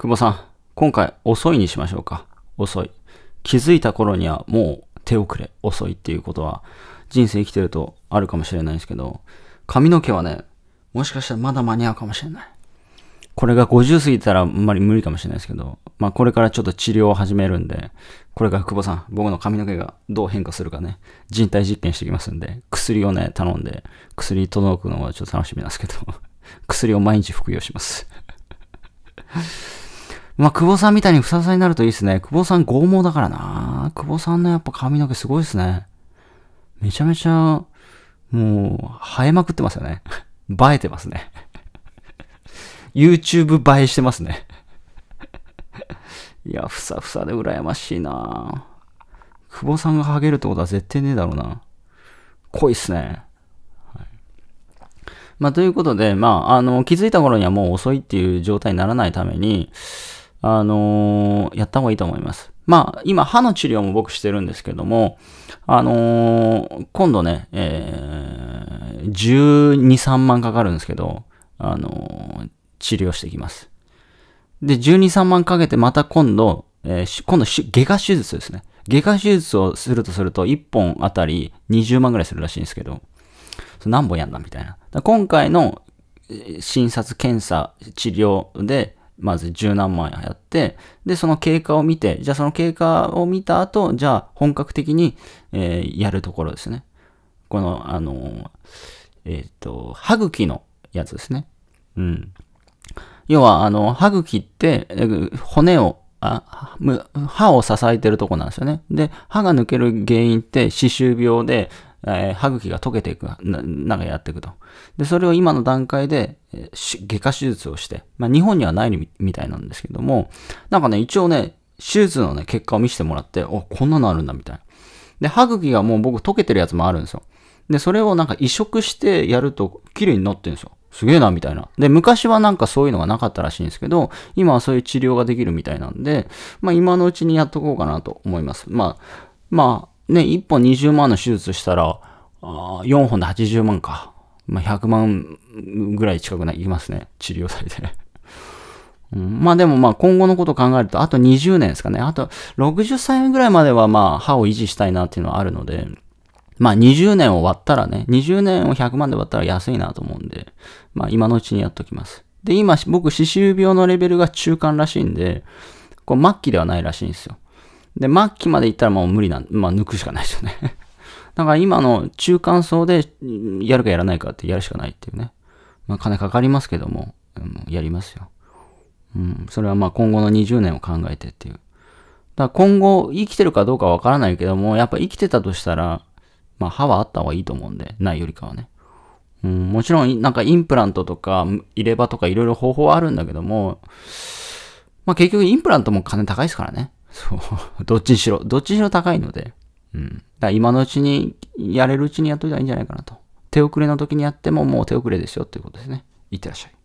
久保さん、今回遅いにしましょうか。遅い。気づいた頃にはもう手遅れ、遅いっていうことは人生生きてるとあるかもしれないですけど、髪の毛はね、もしかしたらまだ間に合うかもしれない。これが50過ぎたらあんまり無理かもしれないですけど、まあこれからちょっと治療を始めるんで、これから久保さん、僕の髪の毛がどう変化するかね、人体実験してきますんで、薬をね、頼んで、薬届くのがちょっと楽しみなんですけど、薬を毎日服用します。まあ、久保さんみたいにふさふさになるといいですね。久保さん剛毛だからな。久保さんのやっぱ髪の毛すごいですね。めちゃめちゃ、もう、生えまくってますよね。映えてますね。YouTube 映えしてますね。いや、ふさふさで羨ましいな久保さんがハゲるってことは絶対ねえだろうな。濃いっすね。はい、まあ、ということで、まあ、あの、気づいた頃にはもう遅いっていう状態にならないために、あのー、やった方がいいと思います。まあ、今、歯の治療も僕してるんですけども、あのー、今度ね、えー、12、3万かかるんですけど、あのー、治療していきます。で、12、3万かけてまた今度、えー、今度、外科手術ですね。外科手術をするとすると、1本あたり20万ぐらいするらしいんですけど、何本やんだみたいな。今回の診察、検査、治療で、まず十何万やって、で、その経過を見て、じゃあその経過を見た後、じゃあ本格的に、えー、やるところですね。この、あのー、えっ、ー、と、歯茎のやつですね。うん。要は、あの、歯茎って、骨を、あ歯を支えてるとこなんですよね。で、歯が抜ける原因って歯周病で、えー、歯茎が溶けていく、なんかやっていくと。で、それを今の段階で、えー、外科手術をして、まあ、日本にはないみたいなんですけども、なんかね、一応ね、手術のね、結果を見せてもらって、お、こんなのあるんだ、みたいな。で、歯茎がもう僕溶けてるやつもあるんですよ。で、それをなんか移植してやると、綺麗になってるんですよ。すげえな、みたいな。で、昔はなんかそういうのがなかったらしいんですけど、今はそういう治療ができるみたいなんで、まあ今のうちにやっとこうかなと思います。まあ、まあ、ね、1本20万の手術したら、あ4本で80万か。まあ、100万ぐらい近くないきますね。治療されて。うん。まあでもまあ今後のことを考えると、あと20年ですかね。あと60歳ぐらいまではまあ歯を維持したいなっていうのはあるので、まあ20年を割ったらね、20年を100万で割ったら安いなと思うんで、まあ今のうちにやっときます。で、今僕、歯周病のレベルが中間らしいんで、これ末期ではないらしいんですよ。で、末期まで行ったらもう無理なん、まあ抜くしかないですよね だから今の中間層でやるかやらないかってやるしかないっていうね。まあ金かかりますけども、うん、やりますよ。うん、それはまあ今後の20年を考えてっていう。だから今後生きてるかどうかわからないけども、やっぱ生きてたとしたら、まあ歯はあった方がいいと思うんで、ないよりかはね。うん、もちろんなんかインプラントとか入れ歯とかいろいろ方法はあるんだけども、まあ結局インプラントも金高いですからね。そう、どっちにしろ、どっちにしろ高いので、うん。だから今のうちに、やれるうちにやっといたらいいんじゃないかなと。手遅れの時にやってももう手遅れですよっていうことですね。いってらっしゃい。